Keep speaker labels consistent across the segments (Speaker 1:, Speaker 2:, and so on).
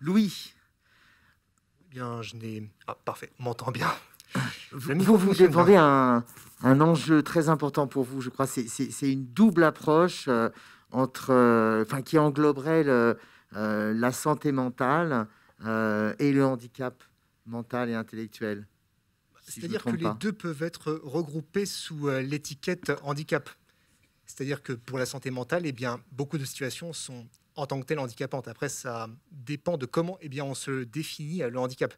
Speaker 1: Louis. bien, je n'ai. Ah, parfait, m'entend bien. Vous, vous, un, un, enjeu très important pour vous, je crois. C'est une double approche euh, entre, euh, enfin, qui engloberait euh, la santé mentale et le handicap mental et intellectuel. C'est-à-dire que les deux peuvent être regroupés sous l'étiquette handicap. C'est-à-dire que pour la santé mentale, eh bien, beaucoup de situations sont en tant que telle handicapante. Après, ça dépend de comment eh bien, on se définit euh, le handicap.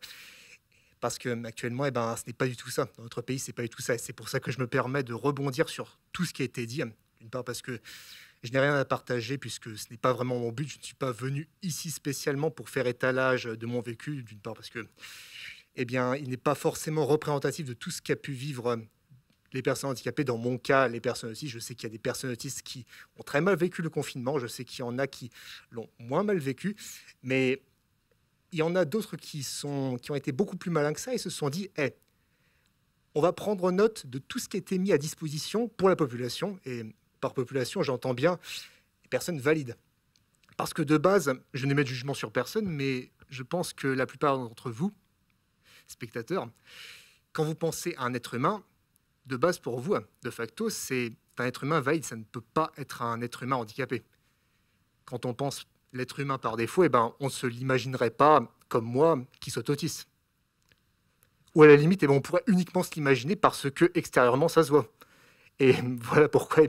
Speaker 1: Parce que mm, actuellement, eh ben, ce n'est pas du tout ça. Dans notre pays, c'est pas du tout ça. c'est pour ça que je me permets de rebondir sur tout ce qui a été dit. D'une part, parce que je n'ai rien à partager puisque ce n'est pas vraiment mon but. Je ne suis pas venu ici spécialement pour faire étalage de mon vécu, d'une part parce que, eh bien, il n'est pas forcément représentatif de tout ce qu'a pu vivre les personnes handicapées, dans mon cas, les personnes autistes. Je sais qu'il y a des personnes autistes qui ont très mal vécu le confinement. Je sais qu'il y en a qui l'ont moins mal vécu. Mais il y en a d'autres qui, sont, qui ont été beaucoup plus malins que ça et se sont dit, Eh, on va prendre note de tout ce qui a été mis à disposition pour la population. Et par population, j'entends bien les personnes valides. Parce que de base, je ne mets de jugement sur personne, mais je pense que la plupart d'entre vous, spectateurs, quand vous pensez à un être humain, de base pour vous, de facto, c'est un être humain valide, ça ne peut pas être un être humain handicapé. Quand on pense l'être humain par défaut, eh ben, on ne se l'imaginerait pas, comme moi, qui soit autiste. Ou à la limite, eh ben, on pourrait uniquement se l'imaginer parce que extérieurement, ça se voit. Et voilà pourquoi eh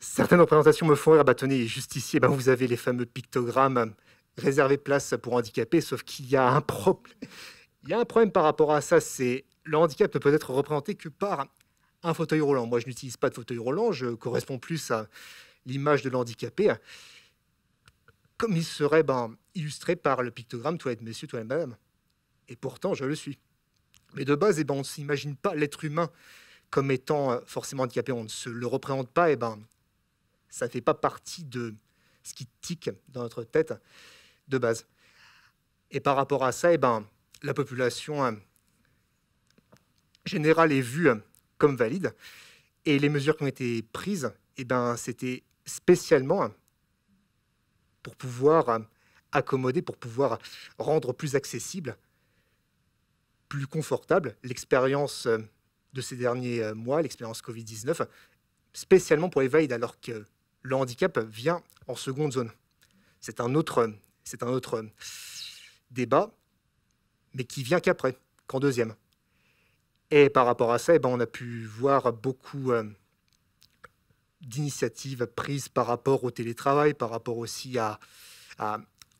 Speaker 1: certaines représentations me font rire. Bah, tenez, juste ici, ben, bah, vous avez les fameux pictogrammes réservés place pour handicapés, sauf qu'il y a un problème. Il y a un problème par rapport à ça, c'est le handicap ne peut être représenté que par un fauteuil roulant. Moi, je n'utilise pas de fauteuil roulant, je correspond plus à l'image de l'handicapé, comme il serait ben, illustré par le pictogramme Toi toilette messieurs, toilette madame. Et pourtant, je le suis. Mais de base, et eh ben, on ne s'imagine pas l'être humain comme étant euh, forcément handicapé. On ne se le représente pas. Et eh ben, ça ne fait pas partie de ce qui tique dans notre tête de base. Et par rapport à ça, eh ben, la population hein, générale est vu comme valide. Et les mesures qui ont été prises, eh ben, c'était spécialement pour pouvoir accommoder, pour pouvoir rendre plus accessible, plus confortable l'expérience de ces derniers mois, l'expérience Covid-19, spécialement pour les valides, alors que le handicap vient en seconde zone. C'est un autre, c'est un autre débat, mais qui vient qu'après, qu'en deuxième. Et par rapport à ça, eh ben, on a pu voir beaucoup euh, d'initiatives prises par rapport au télétravail, par rapport aussi à,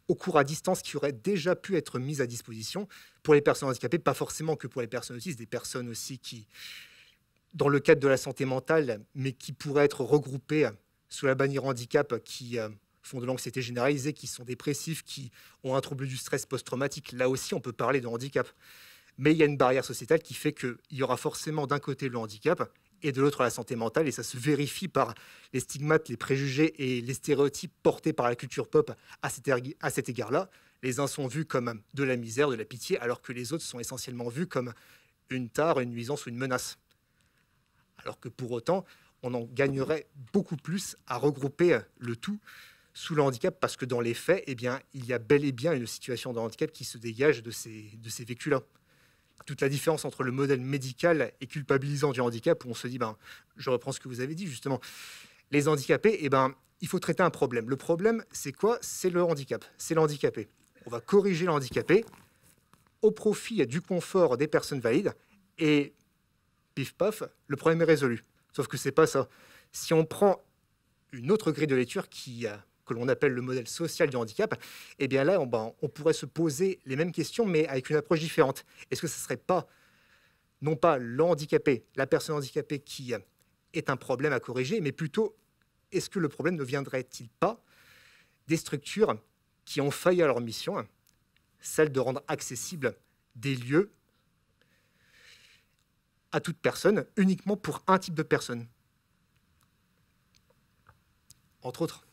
Speaker 1: aux cours à distance qui auraient déjà pu être mis à disposition pour les personnes handicapées, pas forcément que pour les personnes autistes, des personnes aussi qui, dans le cadre de la santé mentale, mais qui pourraient être regroupées euh, sous la bannière handicap, euh, qui font de l'anxiété généralisée, qui sont dépressifs, qui ont un trouble du stress post-traumatique. Là aussi, on peut parler de handicap. Mais il y a une barrière sociétale qui fait qu'il y aura forcément d'un côté le handicap et de l'autre la santé mentale. Et ça se vérifie par les stigmates, les préjugés et les stéréotypes portés par la culture pop à cet, égard-là. Les uns sont vus comme de la misère, de la pitié, alors que les autres sont essentiellement vus comme une tare, une nuisance ou une menace. Alors que pour autant, on en gagnerait beaucoup plus à regrouper le tout sous le handicap, parce que dans les faits, eh bien, il y a bel et bien une situation de handicap qui se dégage de de ces vécus-là toute la différence entre le modèle médical et culpabilisant du handicap, où on se dit, ben, je reprends ce que vous avez dit justement, les handicapés, et eh ben, il faut traiter un problème. Le problème, c'est quoi C'est le handicap, c'est l'handicapé. On va corriger l'handicapé au profit du confort des personnes valides, et pif paf, le problème est résolu. Sauf que c'est pas ça. Si on prend une autre grille de lecture qui a que l'on appelle le modèle social du handicap, eh bien là, ben, on, pourrait se poser les mêmes questions, mais avec une approche différente. Est-ce que ce ne serait pas, non pas l'handicapé, la personne handicapée qui est un problème à corriger, mais plutôt, est-ce que le problème ne viendrait-il pas des structures qui ont failli à leur mission, celle de rendre accessibles des lieux à toute personne, uniquement pour un type de personne Entre autres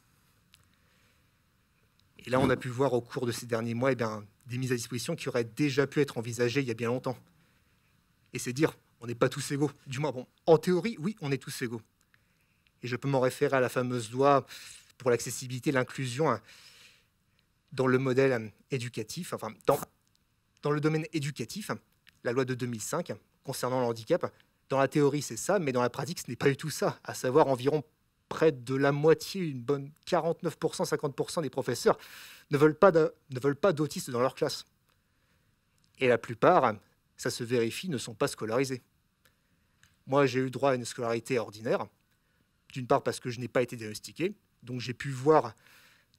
Speaker 1: là, on mm. a pu voir au cours de ces derniers mois et eh bien, des mises à disposition qui auraient déjà pu être envisagées il y a bien longtemps. Et c'est dire, on n'est pas tous égaux. Du moins, bon, en théorie, oui, on est tous égaux. Et je peux m'en référer à la fameuse loi pour l'accessibilité, l'inclusion hein, dans le modèle hein, éducatif, enfin, dans, dans le domaine éducatif, hein, la loi de 2005 concernant le handicap. Dans la théorie, c'est ça, mais dans la pratique, ce n'est pas du tout ça, à savoir environ près de la moitié, une bonne 49%, 50% des professeurs ne veulent pas d'autistes dans leur classe. Et la plupart, ça se vérifie, ne sont pas scolarisés. Moi, j'ai eu droit à une scolarité ordinaire, d'une part parce que je n'ai pas été diagnostiqué, donc j'ai pu voir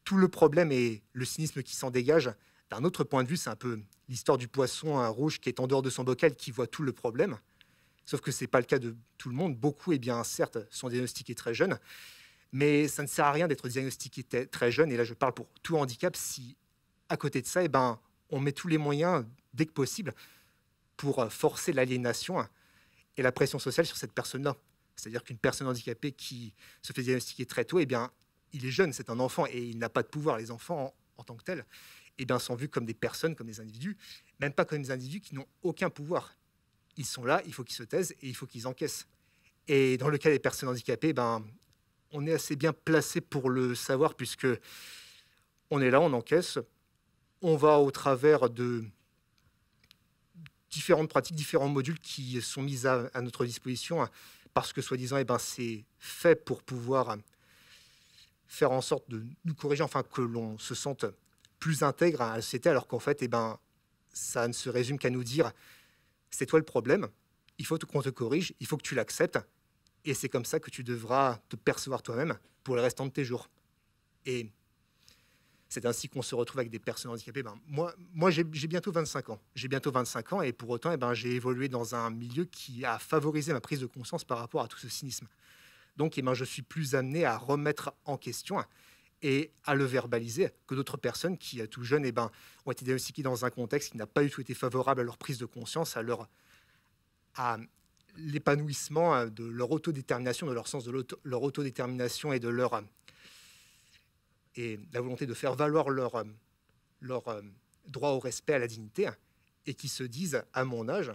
Speaker 1: tout le problème et le cynisme qui s'en dégage. D'un autre point de vue, c'est un peu l'histoire du poisson rouge qui est en dehors de son bocal qui voit tout le problème. Sauf que ce n'est pas le cas de tout le monde. Beaucoup, et eh bien, certes, sont diagnostiqués très jeunes, mais ça ne sert à rien d'être diagnostiqué très jeune. Et là, je parle pour tout handicap. Si, à côté de ça, et eh ben, on met tous les moyens, dès que possible, pour euh, forcer l'aliénation et la pression sociale sur cette personne-là. C'est-à-dire qu'une personne handicapée qui se fait diagnostiquer très tôt, et eh bien, il est jeune, c'est un enfant, et il n'a pas de pouvoir. Les enfants, en, tant que tels, et bien, sont vus comme des personnes, comme des individus, même pas comme des individus qui n'ont aucun pouvoir ils sont là, il faut qu'ils se taisent et il faut qu'ils encaissent. Et dans le cas des personnes handicapées, ben, on est assez bien placé pour le savoir puisque on est là, on encaisse, on va au travers de différentes pratiques, différents modules qui sont mis à, notre disposition hein, parce que soi-disant, eh ben, c'est fait pour pouvoir faire en sorte de nous corriger, enfin que l'on se sente plus intègre à la société, alors qu'en fait, eh ben, ça ne se résume qu'à nous dire c'est toi le problème, il faut qu'on te corrige, il faut que tu l'acceptes, et c'est comme ça que tu devras te percevoir toi-même pour le restant de tes jours. Et c'est ainsi qu'on se retrouve avec des personnes handicapées. Ben, moi, moi j'ai bientôt 25 ans. J'ai bientôt 25 ans et pour autant, eh ben, j'ai évolué dans un milieu qui a favorisé ma prise de conscience par rapport à tout ce cynisme. Donc, eh ben, je suis plus amené à remettre en question et à le verbaliser que d'autres personnes qui, tout jeune et eh ben, ont été diagnostiquées dans un contexte qui n'a pas du tout été favorable à leur prise de conscience, à leur à l'épanouissement hein, de leur autodétermination, de leur sens de leur autodétermination et de leur et la volonté de faire valoir leur, leur euh, droit au respect, à la dignité, hein, et qui se disent à mon âge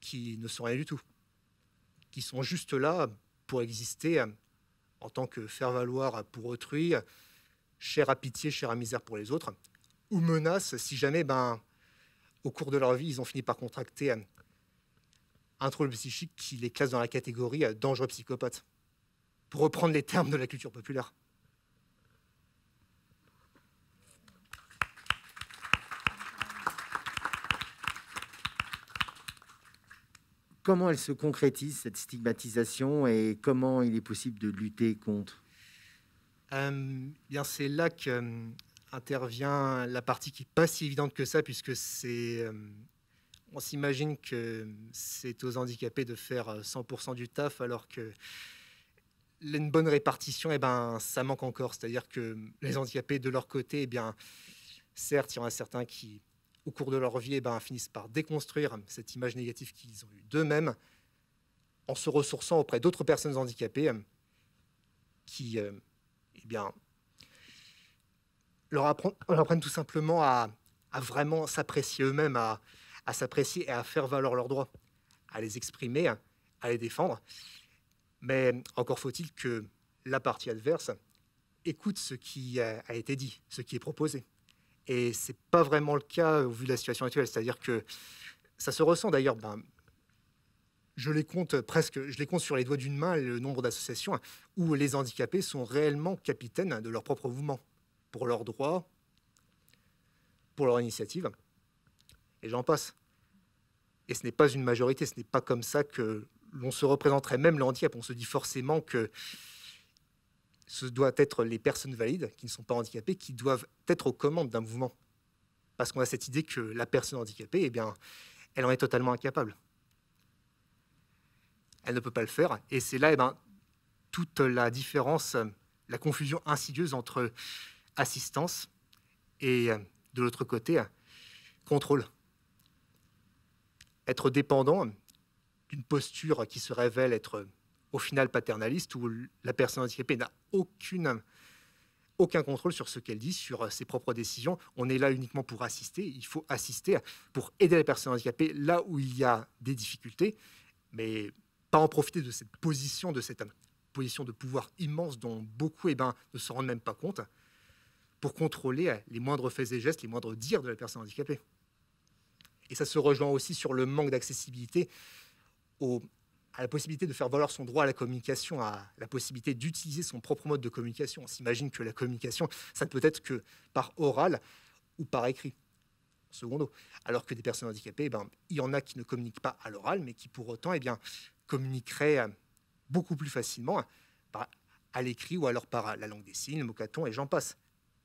Speaker 1: qui ne sont rien du tout, qui sont juste là pour exister hein, en tant que faire-valoir pour autrui, cher à pitié, cher à misère pour les autres, ou menace si jamais, ben, au cours de leur vie, ils ont fini par contracter un trouble psychique qui les classe dans la catégorie euh, dangereux psychopathe, pour reprendre les termes de la culture populaire. Comment elle se concrétise, cette stigmatisation, et comment il est possible de lutter contre euh, eh bien, C'est là que euh, intervient la partie qui n'est pas si évidente que ça, puisque c'est... Euh, on s'imagine que c'est aux handicapés de faire 100% du taf, alors que une bonne répartition, eh ben, ça manque encore. C'est-à-dire que les handicapés, de leur côté, eh bien, certes, il y en a certains qui au cours de leur vie, eh ben, finissent par déconstruire cette image négative qu'ils ont eue d'eux-mêmes en se ressourçant auprès d'autres personnes handicapées euh, qui euh, eh bien, leur, apprennent, tout simplement à, vraiment s'apprécier eux-mêmes, à, à s'apprécier et à faire valoir leurs droits, à les exprimer, à les défendre. Mais encore faut-il que la partie adverse écoute ce qui euh, a été dit, ce qui est proposé. Et c'est pas vraiment le cas au vu de la situation actuelle. C'est-à-dire que ça se ressent d'ailleurs. Ben, je les compte presque, je les compte sur les doigts d'une main le nombre d'associations où les handicapés sont réellement capitaines de leur propre mouvement, pour leurs droits, pour leur initiative. Et j'en passe. Et ce n'est pas une majorité, ce n'est pas comme ça que l'on se représenterait même l'handicap. On se dit forcément que ce doit être les personnes valides qui ne sont pas handicapées qui doivent être aux commandes d'un mouvement. Parce qu'on a cette idée que la personne handicapée, eh bien, elle en est totalement incapable. Elle ne peut pas le faire. Et c'est là eh bien, toute la différence, la confusion insidieuse entre assistance et, de l'autre côté, contrôle. Être dépendant d'une posture qui se révèle être au final paternaliste où la personne handicapée n'a aucune aucun contrôle sur ce qu'elle dit, sur euh, ses propres décisions. On est là uniquement pour assister. Il faut assister pour aider la personne handicapée là où il y a des difficultés, mais pas en profiter de cette position, de cette position de pouvoir immense dont beaucoup et eh ben, ne se rendent même pas compte pour contrôler euh, les moindres faits et gestes, les moindres dires de la personne handicapée. Et ça se rejoint aussi sur le manque d'accessibilité aux à la possibilité de faire valoir son droit à la communication, à la possibilité d'utiliser son propre mode de communication. On s'imagine que la communication, ça ne peut être que par oral ou par écrit, secondo. Alors que des personnes handicapées, ben, il y en a qui ne communiquent pas à l'oral, mais qui pour autant eh bien, communiqueraient euh, beaucoup plus facilement hein, à l'écrit ou alors par euh, la langue des signes, le mocaton et j'en passe.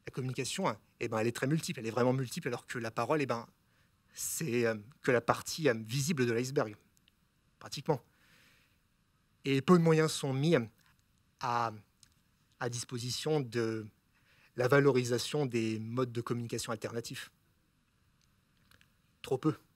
Speaker 1: La communication, hein, eh ben, elle est très multiple, elle est vraiment multiple, alors que la parole, eh ben, c'est euh, que la partie visible de l'iceberg, pratiquement. Et peu de moyens sont mis à, à disposition de la valorisation des modes de communication alternatifs. Trop peu.